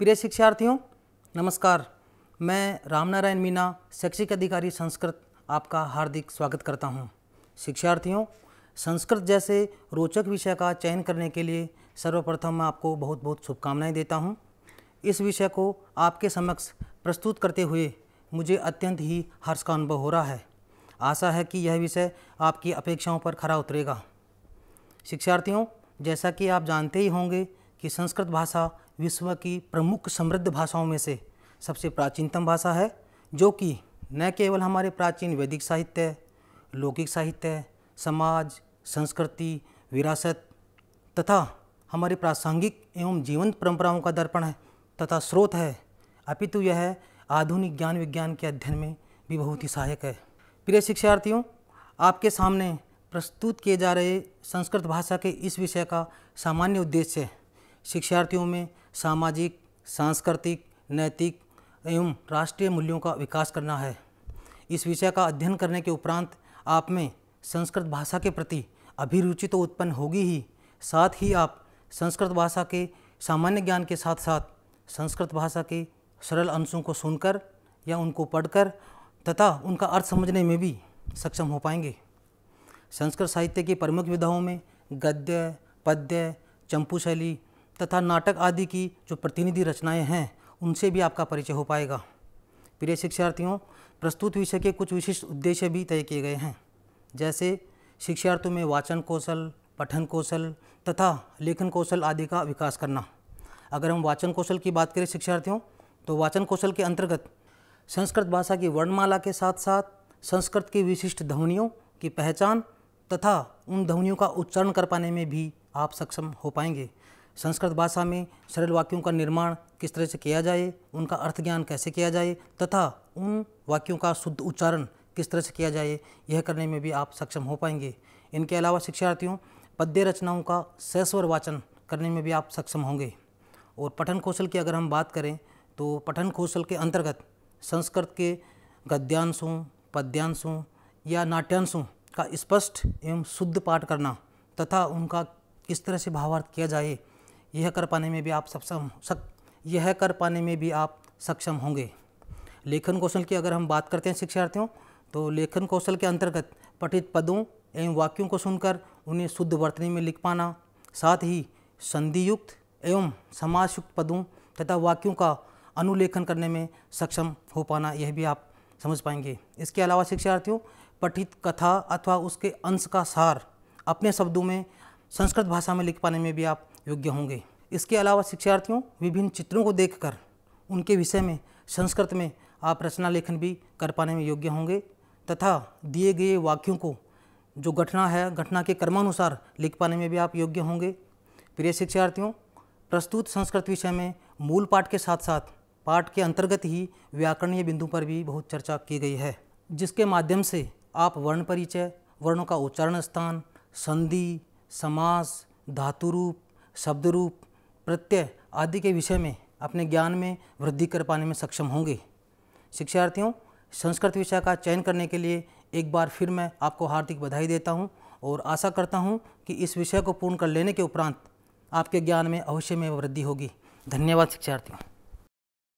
प्रिय शिक्षार्थियों नमस्कार मैं रामनारायण मीना शैक्षिक अधिकारी संस्कृत आपका हार्दिक स्वागत करता हूं। शिक्षार्थियों संस्कृत जैसे रोचक विषय का चयन करने के लिए सर्वप्रथम मैं आपको बहुत बहुत शुभकामनाएं देता हूं। इस विषय को आपके समक्ष प्रस्तुत करते हुए मुझे अत्यंत ही हर्ष का अनुभव हो रहा है आशा है कि यह विषय आपकी अपेक्षाओं पर खरा उतरेगा शिक्षार्थियों जैसा कि आप जानते ही होंगे कि संस्कृत भाषा विश्व की प्रमुख समृद्ध भाषाओं में से सबसे प्राचीनतम भाषा है जो कि न केवल हमारे प्राचीन वैदिक साहित्य लौकिक साहित्य समाज संस्कृति विरासत तथा हमारे प्रासंगिक एवं जीवंत परंपराओं का दर्पण है तथा स्रोत है अपितु यह आधुनिक ज्ञान विज्ञान के अध्ययन में भी बहुत ही सहायक है प्रिय शिक्षार्थियों आपके सामने प्रस्तुत किए जा रहे संस्कृत भाषा के इस विषय का सामान्य उद्देश्य शिक्षार्थियों में सामाजिक सांस्कृतिक नैतिक एवं राष्ट्रीय मूल्यों का विकास करना है इस विषय का अध्ययन करने के उपरांत आप में संस्कृत भाषा के प्रति अभिरुचि तो उत्पन्न होगी ही साथ ही आप संस्कृत भाषा के सामान्य ज्ञान के साथ साथ संस्कृत भाषा के सरल अंशों को सुनकर या उनको पढ़कर तथा उनका अर्थ समझने में भी सक्षम हो पाएंगे संस्कृत साहित्य की प्रमुख विधाओं में गद्य पद्य चंपू शैली तथा नाटक आदि की जो प्रतिनिधि रचनाएं हैं उनसे भी आपका परिचय हो पाएगा प्रिय शिक्षार्थियों प्रस्तुत विषय के कुछ विशिष्ट उद्देश्य भी तय किए गए हैं जैसे शिक्षार्थियों में वाचन कौशल पठन कौशल तथा लेखन कौशल आदि का विकास करना अगर हम वाचन कौशल की बात करें शिक्षार्थियों तो वाचन कौशल के अंतर्गत संस्कृत भाषा की वर्णमाला के साथ साथ संस्कृत की विशिष्ट ध्वनियों की पहचान तथा उन ध्वनियों का उच्चारण कर पाने में भी आप सक्षम हो पाएंगे संस्कृत भाषा में सरल वाक्यों का निर्माण किस तरह से किया जाए उनका अर्थ ज्ञान कैसे किया जाए तथा उन वाक्यों का शुद्ध उच्चारण किस तरह से किया जाए यह करने में भी आप सक्षम हो पाएंगे इनके अलावा शिक्षार्थियों पद्य रचनाओं का सहस्वर वाचन करने में भी आप सक्षम होंगे और पठन कौशल की अगर हम बात करें तो पठन कौशल के अंतर्गत संस्कृत के गद्यांशों पद्यांशों या नाट्यांशों का स्पष्ट एवं शुद्ध पाठ करना तथा उनका किस तरह से भावार्थ किया जाए यह कर पाने में भी आप सक्षम सक यह कर पाने में भी आप सक्षम होंगे लेखन कौशल की अगर हम बात करते हैं शिक्षार्थियों तो लेखन कौशल के अंतर्गत पठित पदों एवं वाक्यों को सुनकर उन्हें शुद्ध वर्तनी में लिख पाना साथ ही संधियुक्त एवं समाजयुक्त पदों तथा वाक्यों का अनुलेखन करने में सक्षम हो पाना यह भी आप समझ पाएंगे इसके अलावा शिक्षार्थियों पठित कथा अथवा उसके अंश का सार अपने शब्दों में संस्कृत भाषा में लिख पाने में भी आप योग्य होंगे इसके अलावा शिक्षार्थियों विभिन्न चित्रों को कर उनके विषय में संस्कृत में आप रचना लेखन भी कर पाने में योग्य होंगे तथा दिए गए वाक्यों को जो घटना है घटना के कर्मानुसार लिख पाने में भी आप योग्य होंगे प्रिय शिक्षार्थियों प्रस्तुत संस्कृत विषय में मूल पाठ के साथ साथ पाठ के अंतर्गत ही व्याकरणीय बिंदु पर भी बहुत चर्चा की गई है जिसके माध्यम से आप वर्ण परिचय वर्णों का उच्चारण स्थान संधि समास धातु रूप शब्द रूप प्रत्यय आदि के विषय में अपने ज्ञान में वृद्धि कर पाने में सक्षम होंगे शिक्षार्थियों संस्कृत विषय का चयन करने के लिए एक बार फिर मैं आपको हार्दिक बधाई देता हूँ और आशा करता हूँ कि इस विषय को पूर्ण कर लेने के उपरांत आपके ज्ञान में अवश्य में वृद्धि होगी धन्यवाद शिक्षार्थियों